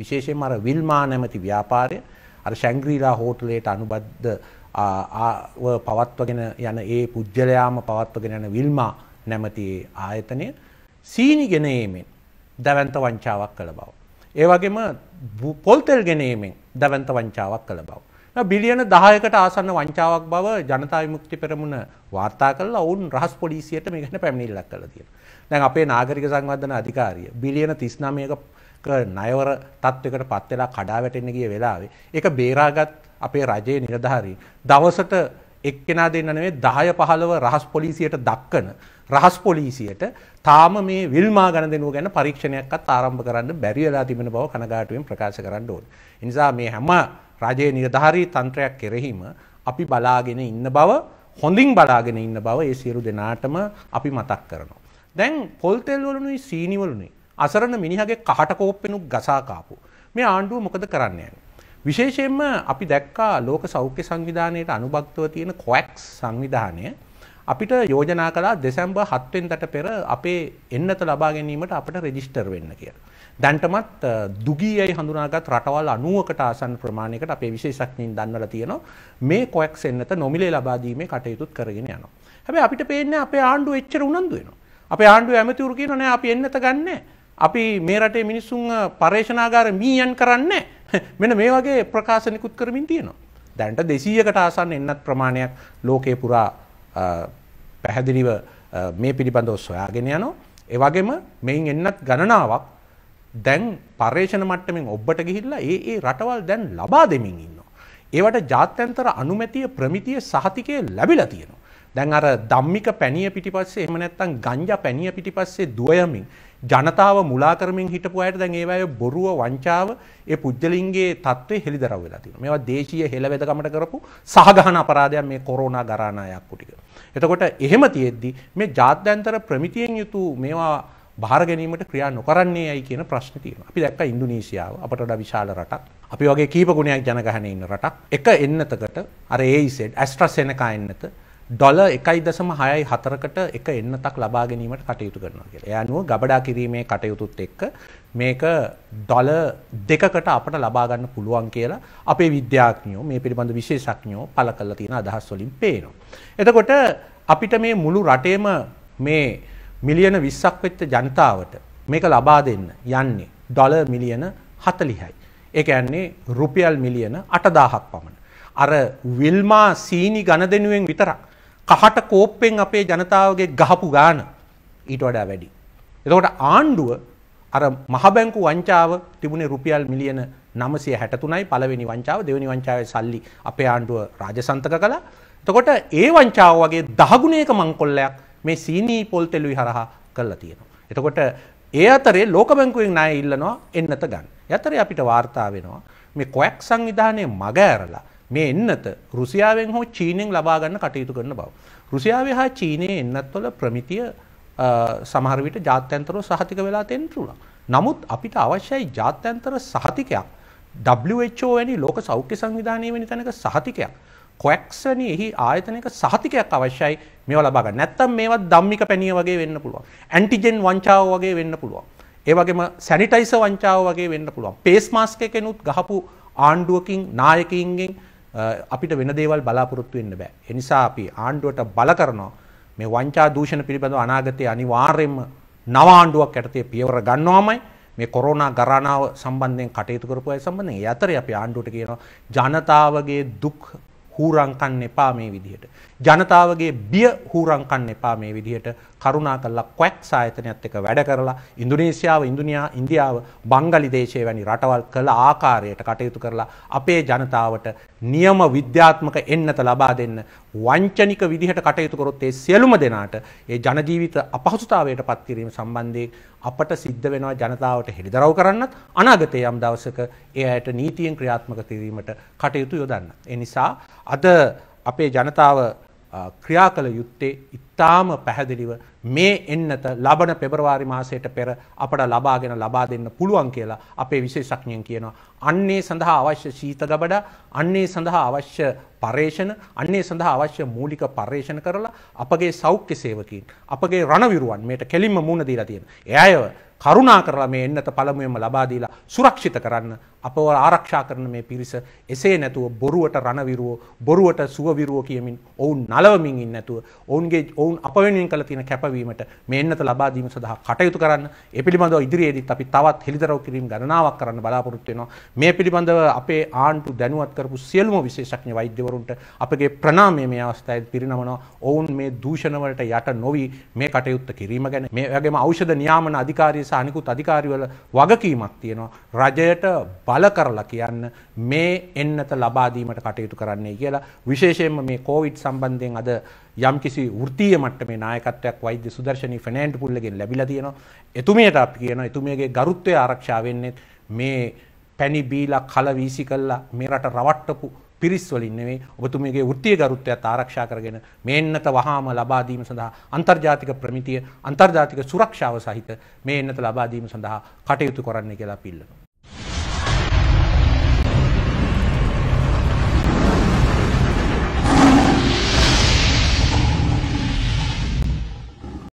විශේෂයෙන්ම අර විල්මා නැමැති ව්‍යාපාරය අර ශැංග්‍රීලා හෝටලයට අනුබද්ධ පවත්වගෙන යන ඒ පුද්ගලයාම පවත්වගෙන යන විල්මා නැමැති ආයතනය සීනි ගෙනීමෙන් දැවන්ත වංචාවක් කළ බව. ඒ වගේම පොල්තෙල් ගෙනීමෙන් දැවන්ත වංචාවක් කළ බව. බිලියන දහයකට ආසන්න වංචාවක් බව ජනතා විමුක්ති පෙරමුණ වාර්තා කළා ඔවුන් රහස් පොලිසියට මේ ගැන පැමිණිල්ලක් කළා කියලා. දැන් අපේ නාගරික සංවර්ධන අධිකාරිය බිලියන 39ක ණයවර තත්වයකට පත් වෙලා කඩා වැටෙන්න ගිය වෙලාවේ ඒක බේරාගත් අපේ රජයේ නිලධාරීන් දවසට එක්කෙනා දෙන්න නෙවෙයි 10 15 රහස් පොලිසියට දක්කන රහස් පොලිසියට තාම මේ විල්මා ගණදෙනුව ගැන පරීක්ෂණයක්වත් ආරම්භ කරන්න බැරි වෙලා තිබෙන බව කනගාටුවෙන් ප්‍රකාශ කරන්න ඕනේ. ඒ නිසා මේ හැම රජයේ නිලධාරී තන්ත්‍රයක් කෙරෙහිම අපි බලාගෙන ඉන්න බව හොඳින් බලාගෙන ඉන්න බව ඒ සියලු දෙනාටම අපි මතක් කරනවා. දැන් පොල් තෙල් වලුණුයි සීනි වලුණුයි අසරණ මිනිහගේ කහට කෝප්පෙනු ගසාකාපු. මේ ආණ්ඩුව මොකද කරන්න යන. විශේෂයෙන්ම අපි දැක්කා ලෝක සෞඛ්‍ය සංවිධානයට අනුභක්තව තියෙන කොක්ස් සංවිධානය අපිට යෝජනා කලා දෙසැම්බ හත්වෙන් දට පෙර අපේ එන්නත ලබා ගැනීමට අපට රෙජිස්ටර් වෙන්න කිය. දැන්ටමත් දුගීයි හඳුනාගත් රටවල් අනුවකට ආසන් ප්‍රමාණයකට අපේ විශේෂක්ඥින් දන්නල තියනවා මේ කොක්ස් එන්නත නොමිලේ ලබාදීමේ කටයුතුත් කරගෙන යනවා. හැබැ අපිට පේන්න අපේ ආණ්ඩුව එච්චර උනන්දුවෙනවා. අපේ ආණ්ඩුව ඇමතිවරු කියනනෑ අපි එන්නත ගන්නේ අපි මේ රටේ මිනිස්සුන් පර්ේෂනාගාර මීයන් කරන්න මෙන මේ වගේ ප්‍රකාශනිකුත් කරමින් තියෙනවා. දැන්ට දෙසීයකට ආසන්න එන්නත් ප්‍රමාණයක් ලෝකය පුරා පැහැදිලිව මේ පිළිබඳව සොයාගෙන යනෝ. ඒවගේම මෙයින් එන්නත් ගණනාවක් දැන් පර්ේෂණ මට්ටමින් ඔබට ගිහිල්ලා ඒ ඒ රටවල් දැන් ලබා දෙමින් ඉන්නවා. ඒවට ජාත්‍යන්තර අනුමැතිය ප්‍රමිතිය සහතිකය ලැබිලා තියෙනවා. දැන් අර ධම්මික පැණිය පිටිපස්සේ එහෙම නැත්නම් ගංජා පැණිය පිටිපස්සේ දුවයමින් ජනතාව මුලා කරමින් හිටපු අයට දැන් ඒවායේ බොරුව වංචාව ඒ පුජ්‍යලිංගයේ තත්ත්වේ හෙළිදරව් වෙලා තියෙනවා. මේවා දේශීය හෙළවෙදකමට කරපු සහගහන අපරාධයක් මේ කොරෝනා ගරානායක්කු ටික. එතකොට එහෙම තියෙද්දි මේ ජාත්‍යන්තර ප්‍රමිතියෙන් යුතු මේවා භාර ගැනීමට ක්‍රියා නොකරන්නේ ඇයි කියන ප්‍රශ්න තියෙනවා. අපි දැක්ක ඉන්දුනීසියාව අපට වඩා විශාල රටක්. අපි වගේ කීප ගුණයක් ජනගහනය ඉන්න රටක්. එක එන්නතකට අර ඒයිසෙඩ් ඇස්ට්‍රාසෙනකා එන්නත ඩොල එකයි දසම හයයි හතරකට එක එන්නතක් ලබා ගැනීමට කටයුතු කරනවා කියලා. ඒ අනුව ගබඩා කිරීමේ කටයුතුත් එක්ක මේක ඩොල දෙකකට අපට ලබා ගන්න පුළුවන් කියලා අපේ විද්‍යාඥයෝ මේ පිළිබඳ විශේෂඥයෝ පළ කරලා තියෙන අදහස් වලින් පේනවා. එතකොට අපිට මේ මුළු රටේම මේ මිලියන 20ක් වෙච්ච ජනතාවට මේක ලබා දෙන්න යන්නේ ඩොල මිලියන 40යි. ඒ කියන්නේ රුපියල් මිලියන 8000ක් පමණ. අර විල්මා සීනි ගණදෙනුවෙන් විතරක් කහට කෝප්පෙන් අපේ ජනතාවගේ ගහපු ගාන ඊට වඩා වැඩි. එතකොට ආණ්ඩුව අර මහබැංකු වංචාව තිබුණේ රුපියල් මිලියන නමසය හැටතුනයි පළවෙනි වංචාව දෙවනි වංචාව සල්ලි අපේ ආණ්ඩුව රාජසන්තක කළා. එතකොට ඒ වංචාව වගේ දහගුණයක මංකොල්ලයක් මේ සීනී පොල් තෙලුයි හරහා කරලා තියෙනවා. එතකොට ඒ අතරේ ලෝකබැංකුවෙන් ණය ඉල්ලනවා එන්නත ගන්න. යතරේ අපිට වාර්තා වෙනවා මේ කොයක් සංවිධානයේ මග ඇරලා මේ එන්නත රුසියාවෙන් හෝ චීනෙන් ලබාගන්න කටයුතු කරන බව. රුසියාවේ හා චීනයේ එන්නත්වල ප්‍රමිතිය සමහරවිට ජාත්‍යන්තරෝ සහතික වෙලා තෙන්ටරුණ. නමුත් අපිට අවශ්‍යයි ජාත්‍යන්තර සහතිකයක් WHO වැනි ලෝක සෞඛ්‍ය සංවිධානය වැනි තැනක සහතිකයක්. කොක්සනි එහි ආයතනක සහතිකයක් අවශ්‍යයි මේව ලබාගන්න. නැත්තම් මේවත් ධම්මික පැණිය වගේ වෙන්න පුළුවන්. ඇන්ටිජෙන් වංචාව වගේ වෙන්න පුළුවන්. ඒ වගේම සැනිටයිසර් වංචාව වගේ වෙන්න පුළුවන්. පේස් මාස්ක් එකෙනුත් ගහපු ආණ්ඩුවකින් නායකයින්ගෙන් අපිට වෙන දේවල් බලාපොරොත්තු වෙන්න බෑ. ඒ නිසා අපි ආණ්ඩුවට බල කරනවා මේ වංචා දූෂණ පිළිබඳව අනාගතයේ අනිවාර්යයෙන්ම නව ආණ්ඩුවක් යටතේ පියවර ගන්නවාමයි මේ කොරෝනා ගරානාව සම්බන්ධයෙන් කටයුතු කරපු අය සම්බන්ධයෙන් ඒ අතරේ අපි ආණ්ඩුවට කියනවා ජනතාවගේ දුක් හූරංකන්න එපා මේ විදිහට. ජනතාවගේ බිය හූරංකන්න එපා මේ විදිහට කරුණා කරලා ක්වැක්ස් ආයතනයත් එක්ක වැඩ කරලා ඉන්දුනීසියාව ඉන්දුනියා ඉන්දියාව බංගලි දේශය වැනි රටවල් කළ ආකාරයට කටයුතු කරලා අපේ ජනතාවට නියම විද්‍යාත්මක එන්නත ලබා දෙන්න වංචනික විදිහට කටයුතු කරොත් ඒ සියලුම දෙනාට ඒ ජනජීවිත අපහසුතාවයට පත් කිරීම සම්බන්ධයෙන් අපට සිද්ධ වෙනවා ජනතාවට හෙළිදරව් කරන්නත් අනාගතයේ යම් දවසක ඒ අයට නීතියෙන් ක්‍රියාත්මක කිරීමට කටයුතු යොදන්න. ඒ නිසා අද අපේ ජනතාව ක්‍රියා කළ යුත්තේ ඉතාම පැහැදිලිව මේ එන්නත ලබන පෙබරවාරි මාසයට පෙර අපට ලබාගෙන ලබා දෙන්න පුළුවන් කියලා අපේ විශේෂඥයෙන් කියනවා. අන්නේ සඳහා අවශ්‍ය ශීත ගබඩ අන්නේ සඳහා අවශ්‍ය පර්ේෂණ අන්නේ සඳහා අවශ්‍ය මූලික පර්ේෂණ කරලා අපගේ සෞඛ්‍ය සේවකින් අපගේ රණවිරුවන් මේට කෙලින්ම මුණ දීලා තියෙන. එයව කරුණා කරලා මේ එන්නත පළමුවෙන්ම ලබා දීලා සුරක්ෂිත කරන්න අපව ආරක්ෂා කරන මේ පිරිස එසේ නැතුව බොරුවට රණවිරුවෝ බොරුවට සුවවිරුවෝ කියමින් ඔවුන් නලවමින් ඉන්නේ නැතුව ඔවුන්ගේ ඔවුන් අප වෙනුවෙන් කළ තියෙන කැපවීමට මේ එන්නත ලබා දීම සඳහා කටයුතු කරන්න ඒ පිළිබඳව ඉදිරියේදීත් අපි තවත් හෙළිදරව් කිරීම ගණනාවක් කරන්න බලාපොරොත්තු වෙනවා මේ පිළිබඳව අපේ ආණ්ඩු දැනුවත් කරපු සියලුම විශේෂඥ වෛද්‍යවරුන්ට අපගේ ප්‍රණාමය මේ අවස්ථාවේදී පිරිනමනවා ඔවුන් මේ දූෂණ වලට යට නොවි මේ කටයුත්ත කිරීම ගැන මේ වගේම ඖෂධ නියාමන අධිකාරිය සහ අනිකුත් අධිකාරිවල වගකීමක් තියෙනවා රජයට පල කරලා කියන්න මේ එන්නත ලබාදීමට කටයුතු කරන්නේ කියලා විශේෂයෙන්ම මේ කෝවිඩ් සම්බන්ධයෙන් අද යම් කිසි ෘතිය මට්ටමේ නායකත්වයක් වෛද්‍ය සුදර්ශනී ෆිනෑන්ඩ් පුල්ලගෙන් ලැබිලා තියෙනවා. එතුමියට අපි කියනවා එතුමියගේ ගරුත්වය ආරක්ෂා වෙන්නේ මේ පැණි බීලා කල වීසි කළා මේ රට රවට්ටපු පිරිස් වලින් නෙවෙයි ඔබතුමියගේ වෘත්තීය ගරුත්වයත් ආරක්ෂා කරගෙන මේන්නත වහාම ලබා දීම සඳහා අන්තර්ජාතික ප්‍රමිතිය අන්තර්ජාතික සුරක්ෂාව සහිත මේන්නත ලබා දීම සඳහා කටයුතු කරන්න කියලා පිල්ලනවා